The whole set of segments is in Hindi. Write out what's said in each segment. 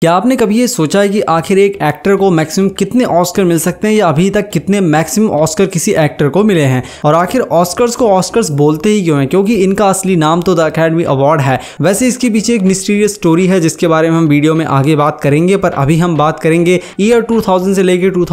क्या आपने कभी ये सोचा है कि आखिर एक एक्टर को मैक्सिमम कितने ऑस्कर मिल सकते हैं या अभी तक कितने मैक्सिमम ऑस्कर किसी एक्टर को मिले हैं और आखिर ऑस्कर्स को ऑस्कर्स बोलते ही क्यों हैं क्योंकि इनका असली नाम तो द अकेडमी अवार्ड है वैसे इसके पीछे एक मिस्टीरियस स्टोरी है जिसके बारे में हम वीडियो में आगे बात करेंगे पर अभी हम बात करेंगे ईयर टू से लेकर टू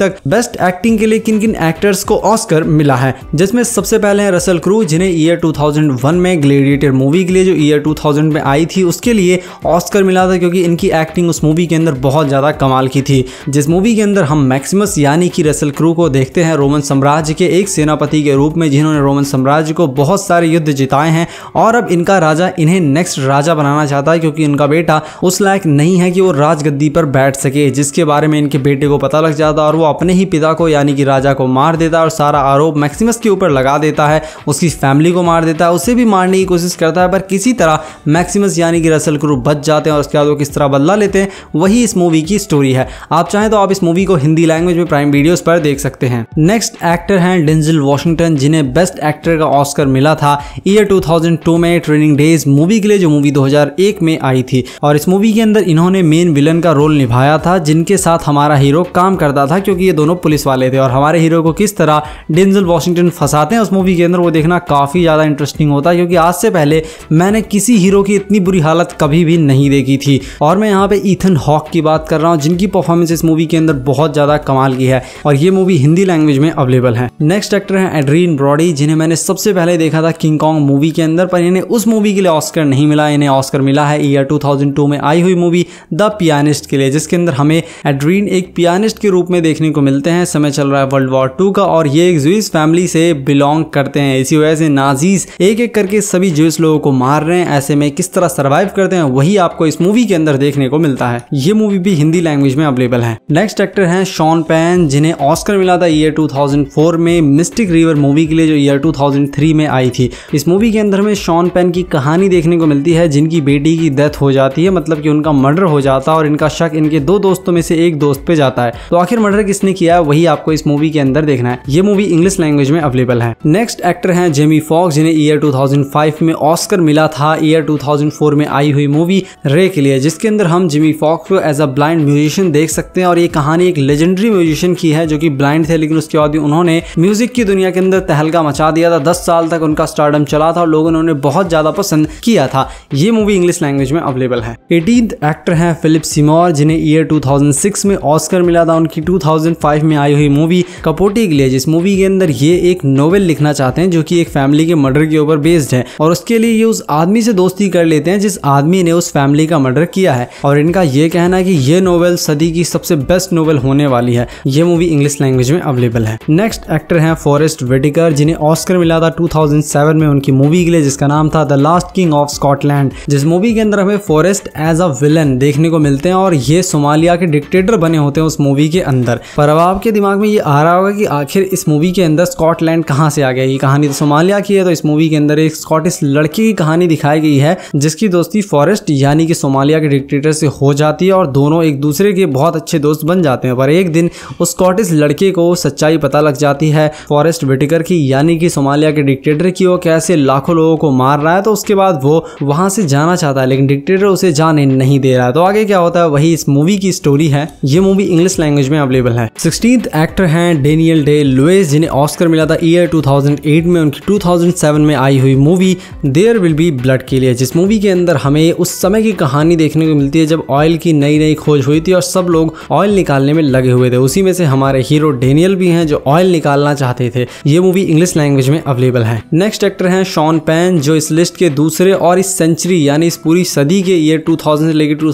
तक बेस्ट एक्टिंग के लिए किन किन एक्टर्स को ऑस्कर मिला है जिसमें सबसे पहले है रसल क्रू जिन्हें ईयर टू में ग्लेडिएटर मूवी के लिए जो ईयर टू में आई थी उसके लिए ऑस्कर मिला था क्योंकि इनकी एक्टिंग उस मूवी के अंदर बहुत ज़्यादा कमाल की थी जिस मूवी के अंदर हम मैक्सिमस यानी कि रसल क्रू को देखते हैं रोमन साम्राज्य के एक सेनापति के रूप में जिन्होंने रोमन साम्राज्य को बहुत सारे युद्ध जिताए हैं और अब इनका राजा इन्हें नेक्स्ट राजा बनाना चाहता है क्योंकि इनका बेटा उस लायक नहीं है कि वो राजगद्दी पर बैठ सके जिसके बारे में इनके बेटे को पता लग जाता और वो अपने ही पिता को यानी कि राजा को मार देता और सारा आरोप मैक्सिमस के ऊपर लगा देता है उसकी फैमिली को मार देता है उसे भी मारने की कोशिश करता है पर किसी तरह मैक्सिमस यानी कि रसल क्रू बच जाते हैं और उसके बाद वो किस तरह का बदला लेते हैं वही इस मूवी की स्टोरी है आप चाहें तो आप इस मूवी को हिंदी लैंग्वेज में प्राइम वीडियोस पर देख सकते हैं नेक्स्ट एक्टर हैं डेंजिल वॉशिंगटन जिन्हें बेस्ट एक्टर का ऑस्कर मिला था ईयर टू में ट्रेनिंग डेज मूवी के लिए जो मूवी 2001 में आई थी और इस मूवी के अंदर इन्होंने मेन विलन का रोल निभाया था जिनके साथ हमारा हीरो काम करता था क्योंकि ये दोनों पुलिस वाले थे और हमारे हीरो को किस तरह डेंजल वॉशिंगटन फंसाते हैं उस मूवी के अंदर वो देखना काफ़ी ज़्यादा इंटरेस्टिंग होता है क्योंकि आज से पहले मैंने किसी हीरो की इतनी बुरी हालत कभी भी नहीं देखी थी और मैं यहाँ पे इथन हॉक की बात कर रहा हूँ जिनकी परफॉर्मेंस इस मूवी के अंदर बहुत ज्यादा कमाल की है और ये मूवी हिंदी लैंग्वेज में अवेलेबल है नेक्स्ट एक्टर है एड्रीन ब्रॉडी जिन्हें मैंने सबसे पहले देखा था किंग कॉन्ग मूवी के अंदर पर इन्हें उस मूवी के लिए ऑस्कर नहीं मिला इन्हें ऑस्कर मिला है ईयर टू में आई हुई मूवी द पियानिस्ट के लिए जिसके अंदर हमें एड्रीन एक पियानिस्ट के रूप में देखने को मिलते हैं समय चल रहा है वर्ल्ड वॉर टू का और ये एक जूस फैमिली से बिलोंग करते हैं इसी वजह से नाजीज एक एक करके सभी जूस लोगों को मार रहे हैं ऐसे में किस तरह सर्वाइव करते हैं वही आपको इस मूवी के अंदर देख देखने को मिलता है ये मूवी भी हिंदी लैंग्वेज में अवेलेबल है नेक्स्ट एक्टर है शॉन पैन जिन्हें ऑस्कर मिला था ईयर टू में मिस्टिक रिवर मूवी के लिए जो ईयर टू में आई थी इस मूवी के अंदर में शॉन पैन की कहानी देखने को मिलती है जिनकी बेटी की डेथ हो जाती है मतलब कि उनका मर्डर हो जाता है और इनका शक इनके दो दोस्तों में से एक दोस्त पे जाता है तो आखिर मर्डर किसने किया है वही आपको इस मूवी के अंदर देखना है ये मूवी इंग्लिश लैंग्वेज में अवेलेबल है नेक्स्ट एक्टर है जेमी फॉक्स जिन्हें ईयर 2005 में ऑस्कर मिला था ईयर 2004 में आई हुई मूवी रे के लिए जिसके अंदर अंदर हम जिमी फॉक्स को एज अ ब्लाइंड म्यूजिशियन देख सकते हैं और ये कहानी एक लेजेंडरी म्यूजिशियन की है जो कि ब्लाइंड थे लेकिन उसके बाद भी उन्होंने म्यूजिक की दुनिया के अंदर तहलका मचा दिया था दस साल तक उनका स्टार्डम चला था और लोगों ने उन्हें बहुत ज्यादा पसंद किया था ये मूवी इंग्लिश लैंग्वेज में अवेलेबल है एटीन एक्टर है फिलिप सिमोर जिन्हें ईयर टू में ऑस्कर मिला था उनकी टू में आई हुई मूवी कपोटी के लिए जिस मूवी के अंदर ये एक नोवेल लिखना चाहते हैं जो कि एक फैमिली के मर्डर के ऊपर बेस्ड है और उसके लिए ये उस आदमी से दोस्ती कर लेते हैं जिस आदमी ने उस फैमिली का मर्डर किया है और इनका ये कहना है कि ये नोवेल सदी की सबसे बेस्ट नोवेल होने वाली है ये मूवी इंग्लिश लैंग्वेज में अवेलेबल है नेक्स्ट एक्टर है फॉरेस्ट वेडिकर जिन्हें ऑस्कर मिला था 2007 में उनकी मूवी के लिए जिसका नाम था The Last King of Scotland जिस मूवी के अंदर हमें फॉरेस्ट एज अ विलन देखने को मिलते हैं और ये सोमालिया के डिक्टेटर बने होते हैं उस मूवी के अंदर पर अब आपके दिमाग में ये आ रहा होगा कि आखिर इस मूवी के अंदर स्कॉटलैंड कहाँ से आ गया ये कहानी तो सोमालिया की है तो इस मूवी के अंदर एक स्कॉटिश लड़की की कहानी दिखाई गई है जिसकी दोस्ती फॉरेस्ट यानी कि सोमालिया के डिक्टेटर क्रिकेटर से हो जाती है और दोनों एक दूसरे के बहुत अच्छे दोस्त बन जाते हैं पर एक दिन उस स्कॉटिश लड़के को सच्चाई पता लग जाती है फॉरेस्ट विटिकर की यानी कि सोमालिया के डिक्टेटर की वो कैसे लाखों लोगों को मार रहा है तो उसके बाद वो वहाँ से जाना चाहता है लेकिन डिक्टेटर उसे जाने नहीं दे रहा है तो आगे क्या होता है वही इस मूवी की स्टोरी है ये मूवी इंग्लिश लैंग्वेज में अवेलेबल है सिक्सटीन एक्टर हैं डेनियल डे लुएस जिन्हें ऑस्कर मिला था ईयर टू में उनकी टू में आई हुई movie There Will Be Blood के लिए जिस मूवी के अंदर हमें उस समय की कहानी देखने को मिलती मिलती है जब ऑयल की नई नई खोज हुई थी और सब लोग ऑयल निकालने में लगे हुए थे उसी में से हमारे हीरो डेनियल भी हैं जो ऑयल निकालना चाहते थे ये मूवी इंग्लिश लैंग्वेज में अवेलेबल है नेक्स्ट एक्टर हैं शॉन पैन जो इस लिस्ट के दूसरे और इस सेंचुरी यानी इस पूरी सदी के ईयर टू से लेकर टू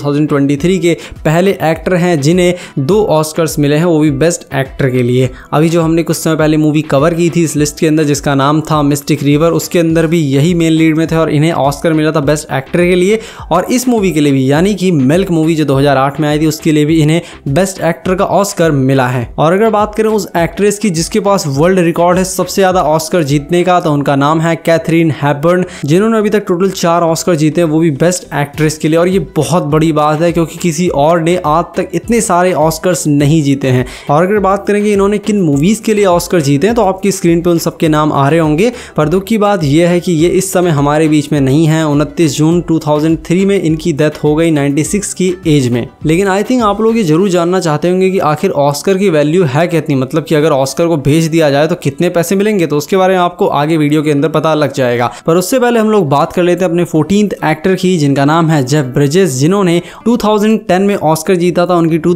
के पहले एक्टर हैं जिन्हें दो ऑस्कर्स मिले हैं वो भी बेस्ट एक्टर के लिए अभी जो हमने कुछ समय पहले मूवी कवर की थी इस लिस्ट के अंदर जिसका नाम था मिस्टिक रिवर उसके अंदर भी यही मेन लीड में थे और इन्हें ऑस्कर मिला था बेस्ट एक्टर के लिए और इस मूवी के लिए भी यानी यानी कि मिल्क मूवी जो 2008 में आई थी उसके लिए भी इन्हें बेस्ट एक्टर का ऑस्कर मिला है और अगर बात करें उस एक्ट्रेस की जिसके पास वर्ल्ड रिकॉर्ड है सबसे ज्यादा ऑस्कर जीतने का तो उनका नाम है कैथरीन हैपर्न जिन्होंने अभी तक टोटल चार ऑस्कर जीते हैं वो भी बेस्ट एक्ट्रेस के लिए और ये बहुत बड़ी बात है क्योंकि किसी और ने आज तक इतने सारे ऑस्कर नहीं जीते हैं और अगर बात करेंगे इन्होंने किन मूवीज़ के लिए ऑस्कर जीते हैं तो आपकी स्क्रीन पर उन सबके नाम आ रहे होंगे पर दुख की बात यह है कि ये इस समय हमारे बीच में नहीं है उनतीस जून टू में इनकी डेथ हो गई 96 की एज में लेकिन आई थिंक आप लोग ये जरूर जानना चाहते होंगे कि आखिर ऑस्कर की वैल्यू है कितनी मतलब कि अगर ऑस्कर को भेज दिया जाए तो कितने पैसे मिलेंगे तो उसके बारे में आपको आगे वीडियो के अंदर पता लग जाएगा पर उससे पहले हम लोग बात कर लेते हैं अपने फोर्टीन एक्टर की जिनका नाम है जेफ ब्रिजेस जिन्होंने टू में ऑस्कर जीता था उनकी टू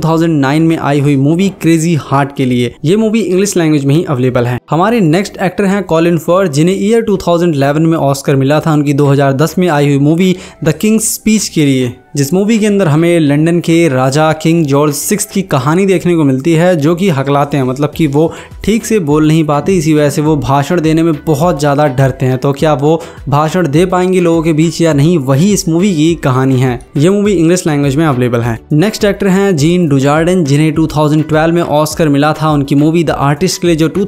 में आई हुई मूवी क्रेजी हार्ट के लिए ये मूवी इंग्लिश लैंग्वेज में ही अवेलेबल है हमारे नेक्स्ट एक्टर हैं कॉलिन फर जिन्हें ईयर 2011 में ऑस्कर मिला था उनकी 2010 में आई हुई मूवी द किंग्स स्पीच के लिए जिस मूवी के अंदर हमें लंदन के राजा किंग जॉर्ज सिक्स की कहानी देखने को मिलती है जो कि हकलाते हैं मतलब कि वो ठीक से बोल नहीं पाते इसी वजह से वो भाषण देने में बहुत ज़्यादा डरते हैं तो क्या वो भाषण दे पाएंगे लोगों के बीच या नहीं वही इस मूवी की कहानी है ये मूवी इंग्लिश लैंग्वेज में अवेलेबल है नेक्स्ट एक्टर हैं जीन डुजार्डन जिन्हें टू में ऑस्कर मिला था उनकी मूवी द आर्टिस्ट के लिए जो टू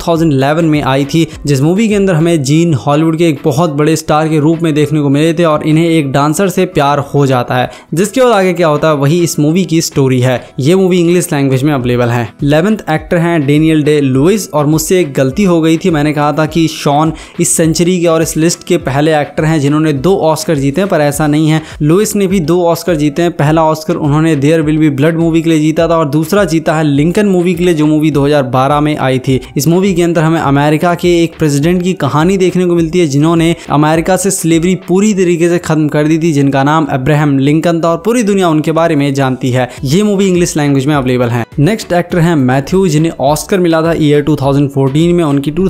में आई थी जिस मूवी के अंदर हमें जीन हॉलीवुड के एक बहुत बड़े स्टार के रूप में देखने को मिले थे और इन्हें एक डांसर से प्यार हो जाता है जिसके बाद आगे क्या होता है वही इस मूवी की स्टोरी है ये मूवी इंग्लिश लैंग्वेज में अवेलेबल है इलेवंथ एक्टर हैं डेनियल डे लुइस और मुझसे एक गलती हो गई थी मैंने कहा था कि शॉन इस सेंचुरी के और इस लिस्ट के पहले एक्टर हैं जिन्होंने दो ऑस्कर जीते हैं पर ऐसा नहीं है लुइस ने भी दो ऑस्कर जीते हैं पहला ऑस्कर उन्होंने There Will Be Blood movie के लिए जीता था और दूसरा जीता है लिंकन मूवी के लिए जो मूवी दो में आई थी इस मूवी के अंदर हमें अमेरिका के एक प्रेसिडेंट की कहानी देखने को मिलती है जिन्होंने अमेरिका से स्लेवरी पूरी तरीके से खत्म कर दी थी जिनका नाम अब्राहम लिंकन जनता और पूरी दुनिया उनके बारे में जानती है ये मूवी इंग्लिश लैंग्वेज में अवेलेबल है नेक्स्ट एक्टर है मैथ्यू जिन्हें ऑस्कर मिला था ईयर टू में उनकी टू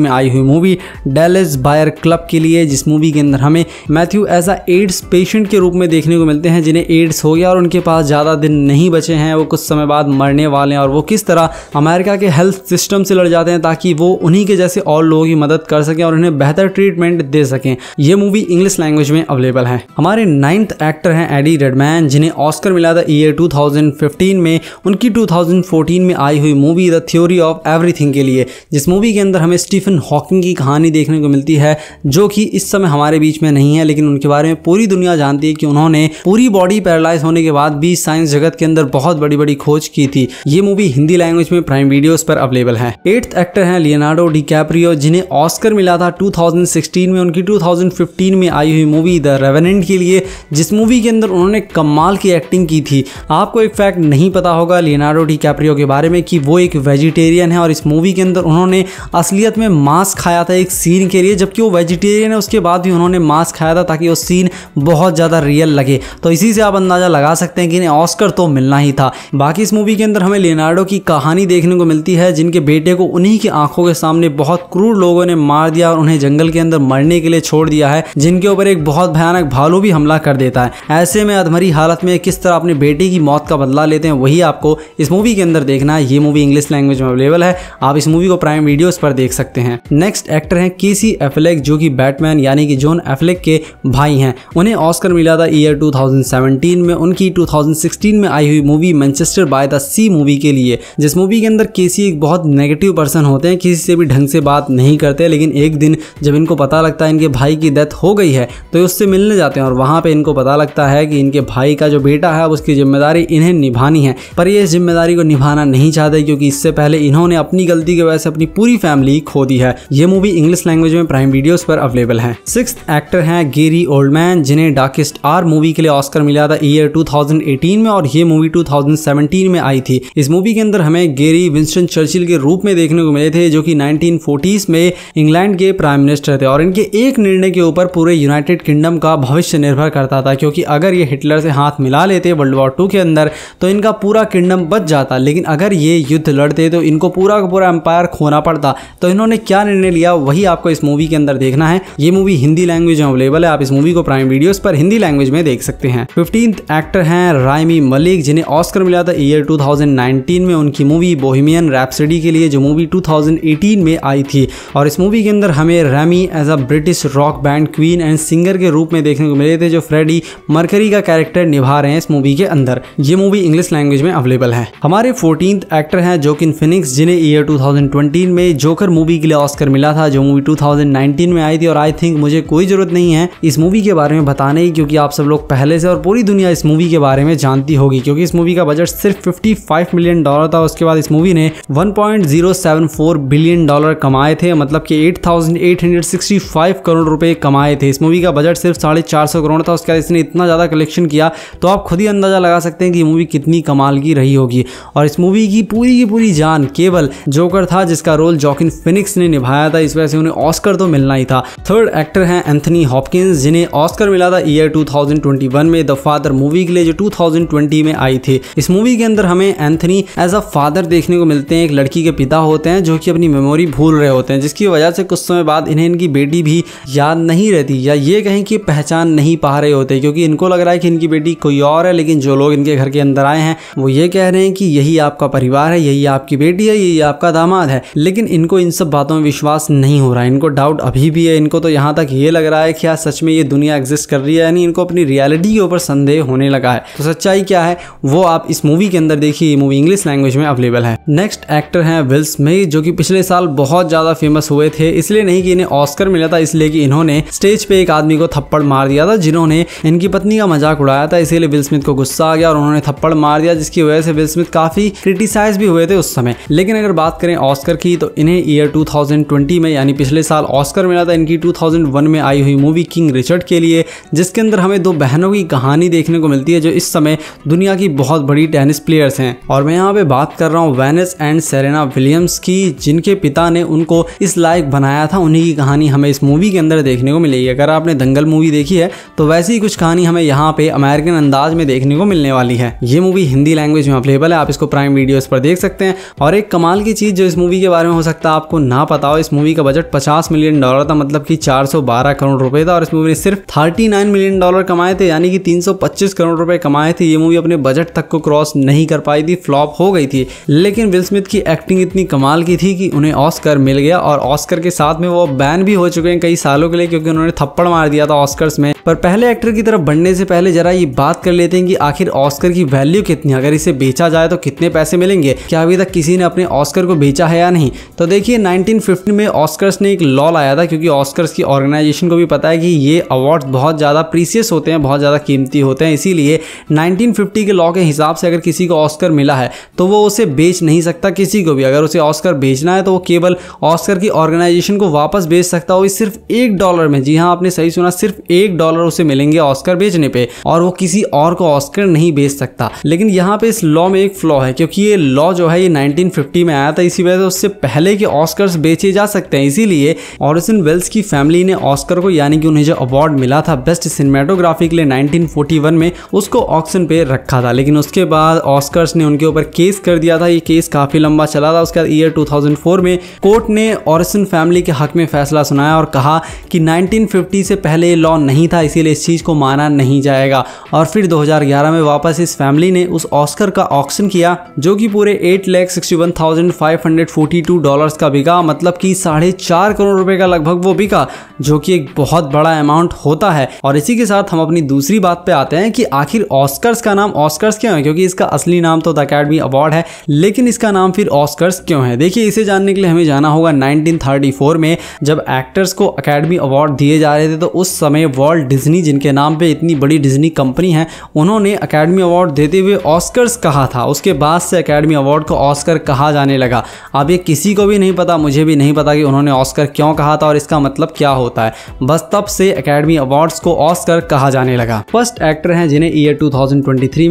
में आई हुई मूवी डेलेस बायर क्लब के लिए जिस मूवी के अंदर हमें Matthew as a AIDS patient के रूप में देखने को मिलते हैं जिन्हें एड्स हो गया और उनके पास ज़्यादा दिन नहीं बचे हैं वो कुछ समय बाद मरने वाले हैं और वो किस तरह अमेरिका के हेल्थ सिस्टम से लड़ जाते हैं ताकि वो उन्हीं के जैसे और लोगों की मदद कर सकें और उन्हें बेहतर ट्रीटमेंट दे सकें ये मूवी इंग्लिश लैंग्वेज में अवेलेबल है हमारे नाइन्थ एक्टर हैं एडी रेडमैन जिन्हें ऑस्कर मिला था ईयर 2015 में उनकी 2014 में आई हुई movie The Theory of Everything के लिए जिस मूवी के अंदर हमें स्टीफन हॉकिंग की कहानी देखने को मिलती है जो कि इस समय हमारे बीच में नहीं है लेकिन उनके बारे में पूरी दुनिया जानती है कि उन्होंने पूरी बॉडी पैरालाइज होने के बाद भी साइंस जगत के अंदर बहुत बड़ी बड़ी खोज की थी ये मूवी हिंदी लैंग्वेज में प्राइम वीडियोज पर अवेलेबल है एट्थ एक्टर हैं लियोनार्डो डी कैप्रियो जिन्हें ऑस्कर मिला था 2016 में उनकी 2015 में आई हुई मूवी द रेवेनेंट के लिए जिस मूवी के अंदर अंदर उन्होंने कमाल की एक्टिंग की थी आपको एक फैक्ट नहीं पता होगा लियोनार्डो डी कैप्रियो के बारे में कि वो एक वेजिटेरियन है और इस मूवी के अंदर उन्होंने असलियत में मांस खाया था एक सीन के लिए जबकि वो वेजिटेरियन है उसके बाद भी उन्होंने मांस खाया था ताकि वो सीन बहुत ज़्यादा रियल लगे तो इसी से आप अंदाज़ा लगा सकते हैं कि इन्हें ऑस्कर तो मिलना ही था बाकी इस मूवी के अंदर हमें लियोनार्डो की कहानी देखने को मिलती है जिनके बेटे को उन्हीं की आंखों के सामने बहुत क्रूर लोगों ने मार दिया और उन्हें जंगल के अंदर मरने के लिए छोड़ दिया है जिनके ऊपर एक बहुत भयानक भालू भी हमला कर देता है ऐसे ऐसे में अधमरी हालत में किस तरह अपने बेटी की मौत का बदला लेते हैं वही आपको इस मूवी के अंदर देखना है ये मूवी इंग्लिश लैंग्वेज में अवेलेबल है आप इस मूवी को प्राइम वीडियोस पर देख सकते हैं नेक्स्ट एक्टर हैं केसी एफलेक जो कि बैटमैन यानी कि जॉन एफलेक के भाई हैं उन्हें ऑस्कर मिला था ईयर टू में उनकी टू में आई हुई movie Manchester by the Sea movie के लिए जिस मूवी के अंदर केसी एक बहुत नेगेटिव पर्सन होते हैं किसी से भी ढंग से बात नहीं करते लेकिन एक दिन जब इनको पता लगता है इनके भाई की डेथ हो गई है तो उससे मिलने जाते हैं और वहाँ पर इनको पता लगता है है कि इनके भाई का जो बेटा है उसकी जिम्मेदारी इन्हें निभानी है पर ये इस जिम्मेदारी को निभाना नहीं चाहते क्योंकि इससे पहले इन्होंने अपनी गलती की वजह से अपनी पूरी फैमिली खो दी है ये मूवी इंग्लिश लैंग्वेज में प्राइम वीडियोस पर अवेलेबल है सिक्स एक्टर है गेरी ओल्डमैन जिन्हें डार्केस्ट आर मूवी के लिए ऑस्कर मिला था ईयर टू में और ये मूवी टू में आई थी इस मूवी के अंदर हमें गेरी विंस्टन चर्चिल के रूप में देखने को मिले थे जो कि नाइनटीन में इंग्लैंड के प्राइम मिनिस्टर थे और इनके एक निर्णय के ऊपर पूरे यूनाइटेड किंगडम का भविष्य निर्भर करता था क्योंकि अगर अगर ये हिटलर से हाथ मिला लेते वर्ल्ड वॉर टू के अंदर तो इनका पूरा किंगडम बच जाता लेकिन अगर ये युद्ध लड़ते तो इनको पूरा का पूरा एम्पायर खोना पड़ता तो इन्होंने क्या निर्णय लिया वही आपको इस मूवी के अंदर देखना है ये मूवी हिंदी लैंग्वेज में अवेलेबल है आप इस मूवी को प्राइम वीडियोज पर हिंदी लैंग्वेज में देख सकते हैं फिफ्टींथ एक्टर हैं रायमी मलिक जिन्हें ऑस्कर मिला था ईयर टू में उनकी मूवी बोहिमियन रैप्सडी के लिए जो मूवी टू में आई थी और इस मूवी के अंदर हमें Rami as a British rock band Queen and singer के रूप में देखने को मिले थे जो फ्रेडी मर्क मरकरी का कैरेक्टर निभा रहे हैं इस मूवी के अंदर ये मूवी इंग्लिश लैंग्वेज में अवेलेबल है हमारे फोर्टीन एक्टर हैं जोकिन फिनिक्स जिन्हें ईयर 2020 में जोकर मूवी के लिए ऑस्कर मिला था जो मूवी 2019 में आई थी और आई थिंक मुझे कोई जरूरत नहीं है इस मूवी के बारे में बताने की क्योंकि आप सब लोग पहले से और पूरी दुनिया इस मूवी के बारे में जानती होगी क्योंकि इस मूवी का बजट सिर्फ 55 मिलियन डॉलर था उसके बाद इस मूवी ने 1.074 बिलियन डॉलर कमाए थे मतलब कि 8,865 करोड़ रुपए कमाए थे इस मूवी का बजट सिर्फ साढ़े करोड़ था उसके बाद इसने इतना ज़्यादा ज़्यादा कलेक्शन किया तो आप खुद ही अंदाज़ा लगा सकते हैं कि मूवी कितनी कमाल की रही होगी और इस मूवी की पूरी की पूरी जान केवल जोकर था जिसका रोल जॉकिन फिनिक्स ने निभाया था इस वजह से उन्हें ऑस्कर तो मिलना ही था थर्ड एक्टर हैं एंथनी हॉपकिंस जिन्हें ऑस्कर मिला था ईयर टू में द फादर मूवी के लिए जो टू में आई थी इस मूवी के अंदर हमें एंथनी एज अ फादर देखने को मिलते हैं एक लड़की के पिता होते हैं जो कि अपनी मेमोरी भूल रहे होते हैं जिसकी वजह से कुछ समय बाद इन्हें इनकी बेटी भी याद नहीं रहती या ये कहें कि पहचान नहीं पा रहे होते क्योंकि इनको लग रहा है कि इनकी बेटी कोई और है लेकिन जो लोग इनके घर के अंदर आए हैं वो ये कह रहे हैं कि यही आपका परिवार है यही आपकी बेटी है यही आपका दामाद है लेकिन इनको इन सब बातों में विश्वास नहीं हो रहा है इनको डाउट अभी भी है इनको तो यहाँ तक ये लग रहा है कि यार हाँ, सच में ये दुनिया एग्जिस्ट कर रही है यानी इनको अपनी रियलिटी के ऊपर संदेह होने लगा है तो सच्चाई क्या है वो आप इस मूवी के अंदर देखिए ये मूवी इंग्लिश लैंग्वेज में अवेलेबल है नेक्स्ट एक्टर है विल्स मे जो कि पिछले साल बहुत ज़्यादा फेमस हुए थे इसलिए नहीं कि इन्हें ऑस्कर मिला था इसलिए कि इन्होंने स्टेज पे एक आदमी को थप्पड़ मार दिया था जिन्होंने इनकी पत्नी का मजाक उड़ाया था इसीलिए विल स्मिथ को गुस्सा आ गया और उन्होंने थप्पड़ मार दिया जिसकी वजह से विल स्मिथ काफी क्रिटिसाइज भी हुए थे उस समय लेकिन अगर बात करें ऑस्कर की तो इन्हें ईयर 2020 में यानी पिछले साल ऑस्कर मिला था इनकी 2001 में आई हुई मूवी किंग रिचर्ड के लिए जिसके अंदर हमें दो बहनों की कहानी देखने को मिलती है जो इस समय दुनिया की बहुत बड़ी टेनिस प्लेयर्स हैं और मैं यहाँ पे बात कर रहा हूँ वेनिस एंड सेरेना विलियम्स की जिनके पिता ने उनको इस लायक बनाया था उन्हीं की कहानी हमें इस मूवी के अंदर देखने को मिलेगी अगर आपने दंगल मूवी देखी है तो वैसी ही कुछ कहानी हमें यहाँ पे अमेरिकन अंदाज में देखने को मिलने वाली है ये मूवी हिंदी लैंग्वेज में अवेलेबल है आप इसको प्राइम वीडियोस पर देख सकते हैं और एक कमाल की चीज़ जो इस मूवी के बारे में हो सकता है आपको ना पता हो इस मूवी का बजट पचास मिलियन डॉलर था मतलब कि 412 करोड़ रुपए था और इस मूवी ने सिर्फ 39 मिलियन डॉलर कमाए थे यानी कि 325 करोड़ रुपए कमाए थे ये मूवी अपने बजट तक को क्रॉस नहीं कर पाई थी फ्लॉप हो गई थी लेकिन विल स्मिथ की एक्टिंग इतनी कमाल की थी कि उन्हें ऑस्कर मिल गया और ऑस्कर के साथ में वो बैन भी हो चुके हैं कई सालों के लिए क्योंकि उन्होंने थप्पड़ मार दिया था ऑस्कर्स में पर पहले एक्टर की तरफ बढ़ने से पहले जरा ये बात कर लेते हैं कि आखिर ऑस्कर की वैल्यू कितनी अगर इसे बेचा जाए तो कितने पैसे मिलेंगे क्या अभी तक किसी ने अपने ऑस्कर को बेचा है या नहीं तो देखिए 1950 में ऑस्कर्स ने एक लॉ लाया था क्योंकि ऑस्कर्स की ऑर्गेनाइजेशन को भी पता है कि ये अवार्ड बहुत ज़्यादा प्रीसियस होते हैं बहुत ज़्यादा कीमती होते हैं इसीलिए नाइनटीन के लॉ के हिसाब से अगर किसी को ऑस्कर मिला है तो वो उसे बेच नहीं सकता किसी को भी अगर उसे ऑस्कर बेचना है तो वो केवल ऑस्कर की ऑर्गेनाइजेशन को वापस बेच सकता हो सिर्फ एक डॉलर में जी हाँ आपने सही सुना सिर्फ एक डॉलर डॉलर उसे मिलेंगे ऑस्कर बेचने पे और वो किसी और को ऑस्कर नहीं बेच सकता लेकिन यहाँ पे इस लॉ में एक फ्लॉ है क्योंकि ये लॉ जो है ये 1950 में आया था इसी वजह से उससे पहले के ऑस्कर बेचे जा सकते हैं इसीलिए ऑरिसन वेल्स की फैमिली ने ऑस्कर को यानी कि उन्हें जो अवार्ड मिला था बेस्ट सिनेमाटोग्राफी के लिए नाइनटीन में उसको ऑक्शन पे रखा था लेकिन उसके बाद ऑस्कर ने उनके ऊपर केस कर दिया था ये केस काफ़ी लंबा चला था उसके बाद ईयर टू में कोर्ट ने ऑरिसन फैमिली के हक में फैसला सुनाया और कहा कि 1950 से पहले ये लॉ नहीं था था इसीलिए इस चीज़ को माना नहीं जाएगा और फिर 2011 में वापस इस फैमिली ने उस ऑस्कर का ऑक्शन किया जो कि पूरे eight lakh sixty one thousand five hundred forty two dollar का बिका मतलब कि साढ़े चार करोड़ रुपए का लगभग वो बिका जो कि एक बहुत बड़ा अमाउंट होता है और इसी के साथ हम अपनी दूसरी बात पे आते हैं कि आखिर ऑस्कर्स का नाम ऑस्कर्स क्यों है क्योंकि इसका असली नाम तो द अकेडमी अवार्ड है लेकिन इसका नाम फिर ऑस्कर्स क्यों है देखिए इसे जानने के लिए हमें जाना होगा 1934 में जब एक्टर्स को अकेडमी अवार्ड दिए जा रहे थे तो उस समय वर्ल्ड डिज्नी जिनके नाम पे इतनी बड़ी डिज्नी कंपनी है उन्होंने अकेडमी अवार्ड देते हुए ऑस्कर्स कहा था उसके बाद से एकेडमी अवार्ड को ऑस्कर कहा जाने लगा अब ये किसी को भी नहीं पता मुझे भी नहीं पता कि उन्होंने ऑस्कर क्यों कहा था और इसका मतलब क्या होता है बस तब से अकेडमी अवार्ड्स को ऑस्कर कहा जाने लगा फर्स्ट एक्टर हैं जिन्हें ईयर टू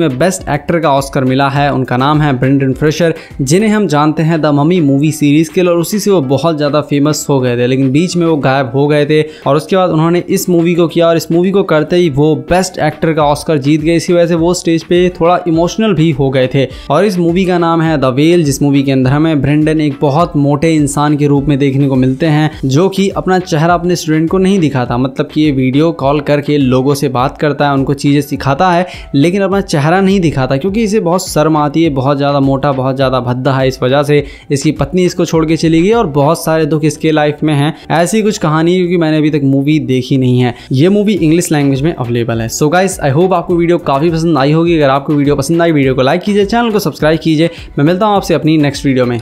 में बेस्ट एक्टर का ऑस्कर मिला है उनका नाम है ब्रेंडन फ्रेशर जिन्हें हम जानते हैं द मम्मी मूवी सीरीज के और उसी से वो बहुत ज़्यादा फेमस हो गए थे लेकिन बीच में वो गायब हो गए थे और उसके बाद उन्होंने इस मूवी को किया और इस मूवी को करते ही वो बेस्ट एक्टर का ऑस्कर जीत गए इसी वजह से वो स्टेज पे थोड़ा इमोशनल भी हो गए थे और इस मूवी का नाम है द वेल जिस मूवी के अंदर हमें ब्रेंडन एक बहुत मोटे इंसान के रूप में देखने को मिलते हैं जो कि अपना चेहरा अपने स्टूडेंट को नहीं दिखाता मतलब कि ये वीडियो कॉल करके लोगों से बात करता है उनको चीज़ें सिखाता है लेकिन अपना चेहरा नहीं दिखाता क्योंकि इसे बहुत शर्म आती है बहुत ज़्यादा मोटा बहुत ज़्यादा भद्दा है इस वजह से इसकी पत्नी इसको छोड़ के चली गई और बहुत सारे दुख इसके लाइफ में हैं ऐसी कुछ कहानी क्योंकि मैंने अभी तक मूवी देखी नहीं है ये मूवी इंग्लिश लैंग्वेज में अवेलेबल है सो गाइस आई होप आपको वीडियो काफ़ी पसंद आई होगी अगर आपको वीडियो पसंद आई वीडियो को लाइक कीजिए चैनल को सब्सक्राइब कीजिए मैं मिलता हूँ आपसे अपनी नेक्स्ट वीडियो में